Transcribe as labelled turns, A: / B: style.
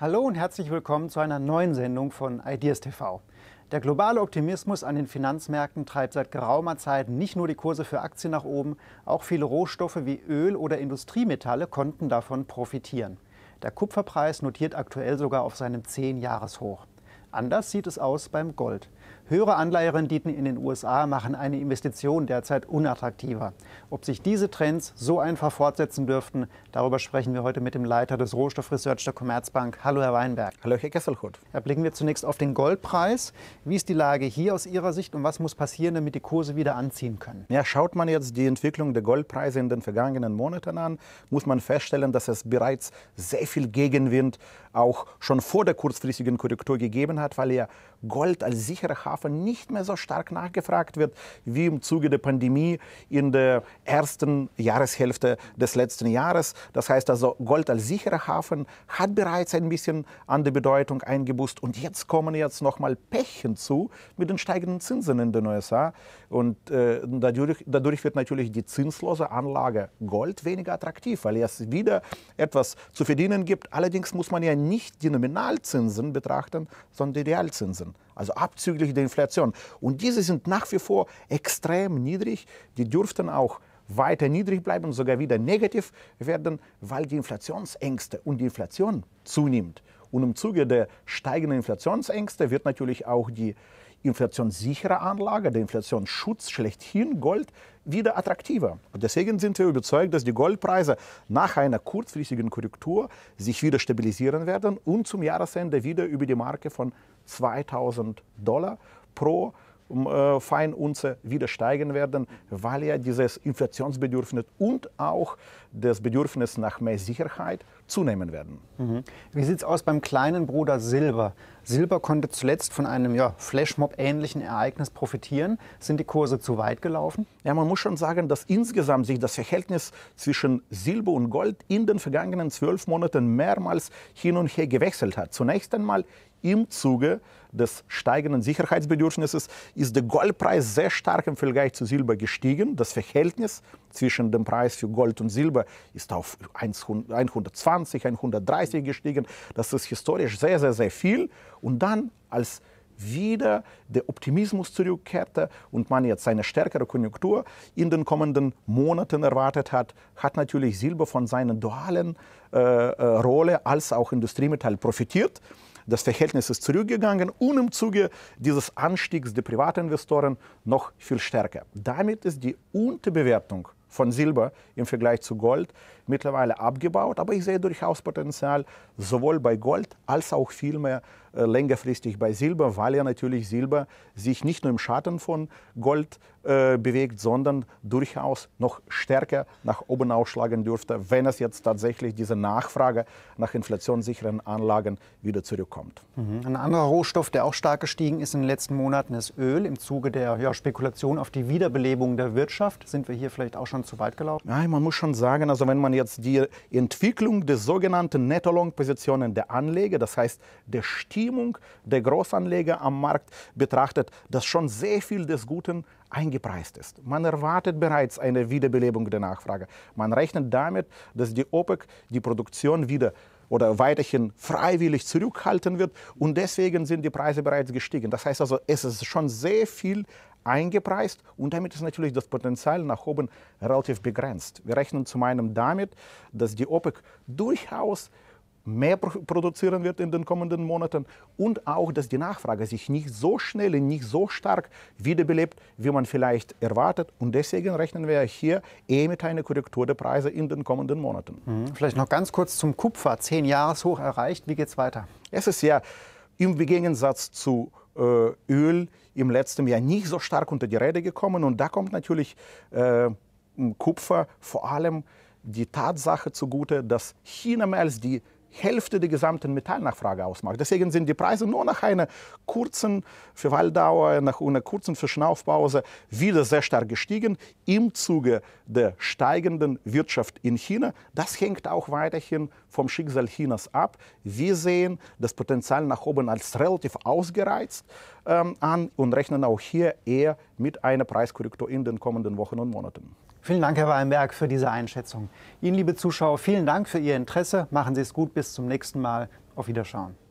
A: Hallo und herzlich willkommen zu einer neuen Sendung von Ideas TV. Der globale Optimismus an den Finanzmärkten treibt seit geraumer Zeit nicht nur die Kurse für Aktien nach oben, auch viele Rohstoffe wie Öl oder Industriemetalle konnten davon profitieren. Der Kupferpreis notiert aktuell sogar auf seinem 10-Jahres-Hoch. Anders sieht es aus beim Gold. Höhere Anleiherenditen in den USA machen eine Investition derzeit unattraktiver. Ob sich diese Trends so einfach fortsetzen dürften, darüber sprechen wir heute mit dem Leiter des Rohstoffresearch der Commerzbank. Hallo, Herr Weinberg. Hallo, Herr Kesselhut. blicken wir zunächst auf den Goldpreis. Wie ist die Lage hier aus Ihrer Sicht und was muss passieren, damit die Kurse wieder
B: anziehen können? Ja, schaut man jetzt die Entwicklung der Goldpreise in den vergangenen Monaten an, muss man feststellen, dass es bereits sehr viel Gegenwind auch schon vor der kurzfristigen Korrektur gegeben hat, weil ja Gold als sichere Hafen Flughafen nicht mehr so stark nachgefragt wird wie im Zuge der Pandemie in der ersten Jahreshälfte des letzten Jahres. Das heißt also, Gold als sicherer Hafen hat bereits ein bisschen an der Bedeutung eingebußt. und jetzt kommen jetzt nochmal Pech hinzu mit den steigenden Zinsen in den USA und äh, dadurch, dadurch wird natürlich die zinslose Anlage Gold weniger attraktiv, weil es wieder etwas zu verdienen gibt. Allerdings muss man ja nicht die Nominalzinsen betrachten, sondern die Realzinsen also abzüglich der Inflation. Und diese sind nach wie vor extrem niedrig. Die dürften auch weiter niedrig bleiben, sogar wieder negativ werden, weil die Inflationsängste und die Inflation zunimmt. Und im Zuge der steigenden Inflationsängste wird natürlich auch die inflationssichere Anlage, der Inflationsschutz schlechthin Gold wieder attraktiver. Und deswegen sind wir überzeugt, dass die Goldpreise nach einer kurzfristigen Korrektur sich wieder stabilisieren werden und zum Jahresende wieder über die Marke von 2000 Dollar pro ähm, äh, Feinunze wieder steigen werden, weil ja dieses Inflationsbedürfnis und auch das Bedürfnis nach mehr Sicherheit zunehmen werden. Mhm. Wie sieht es aus beim kleinen Bruder Silber?
A: Silber konnte zuletzt von einem ja, Flashmob-ähnlichen Ereignis profitieren. Sind die Kurse zu weit
B: gelaufen? Ja, man muss schon sagen, dass insgesamt sich das Verhältnis zwischen Silber und Gold in den vergangenen zwölf Monaten mehrmals hin und her gewechselt hat. Zunächst einmal im Zuge des steigenden Sicherheitsbedürfnisses ist der Goldpreis sehr stark im Vergleich zu Silber gestiegen. Das Verhältnis zwischen dem Preis für Gold und Silber ist auf 120 120, 130 gestiegen. Das ist historisch sehr, sehr, sehr viel. Und dann als wieder der Optimismus zurückkehrte und man jetzt eine stärkere Konjunktur in den kommenden Monaten erwartet hat, hat natürlich Silber von seiner dualen äh, äh, Rolle als auch Industriemetall profitiert. Das Verhältnis ist zurückgegangen und im Zuge dieses Anstiegs der Privatinvestoren noch viel stärker. Damit ist die Unterbewertung von Silber im Vergleich zu Gold mittlerweile abgebaut, aber ich sehe durchaus Potenzial sowohl bei Gold als auch vielmehr äh, längerfristig bei Silber, weil ja natürlich Silber sich nicht nur im Schatten von Gold äh, bewegt, sondern durchaus noch stärker nach oben ausschlagen dürfte, wenn es jetzt tatsächlich diese Nachfrage nach inflationssicheren Anlagen wieder zurückkommt. Mhm. Ein
A: anderer Rohstoff, der auch stark gestiegen ist in den letzten Monaten, ist Öl. Im Zuge der ja, Spekulation auf die
B: Wiederbelebung der Wirtschaft sind wir hier vielleicht auch schon schon zu weit gelaufen? Nein, man muss schon sagen, also wenn man jetzt die Entwicklung der sogenannten Netto-Long-Positionen der Anleger, das heißt der Stimmung der Großanleger am Markt betrachtet, dass schon sehr viel des Guten eingepreist ist. Man erwartet bereits eine Wiederbelebung der Nachfrage. Man rechnet damit, dass die OPEC die Produktion wieder oder weiterhin freiwillig zurückhalten wird. Und deswegen sind die Preise bereits gestiegen. Das heißt also, es ist schon sehr viel eingepreist und damit ist natürlich das Potenzial nach oben relativ begrenzt. Wir rechnen zum einen damit, dass die OPEC durchaus mehr produzieren wird in den kommenden Monaten und auch, dass die Nachfrage sich nicht so schnell und nicht so stark wiederbelebt, wie man vielleicht erwartet. Und deswegen rechnen wir hier eh mit einer Korrektur der Preise in den kommenden Monaten. Mhm. Vielleicht noch ganz kurz zum Kupfer. Zehn Jahreshoch erreicht. Wie geht es weiter? Es ist ja im Gegensatz zu äh, Öl im letzten Jahr nicht so stark unter die Räder gekommen. Und da kommt natürlich äh, Kupfer vor allem die Tatsache zugute, dass China mehr als die Hälfte der gesamten Metallnachfrage ausmacht. Deswegen sind die Preise nur nach einer kurzen Verweildauer, nach einer kurzen Verschnaufpause wieder sehr stark gestiegen im Zuge der steigenden Wirtschaft in China. Das hängt auch weiterhin vom Schicksal Chinas ab. Wir sehen das Potenzial nach oben als relativ ausgereizt ähm, an und rechnen auch hier eher mit einer Preiskorrektur in den kommenden Wochen und Monaten. Vielen Dank,
A: Herr Weinberg, für diese Einschätzung. Ihnen, liebe Zuschauer, vielen Dank für Ihr Interesse. Machen Sie es gut. Bis zum nächsten Mal. Auf Wiederschauen.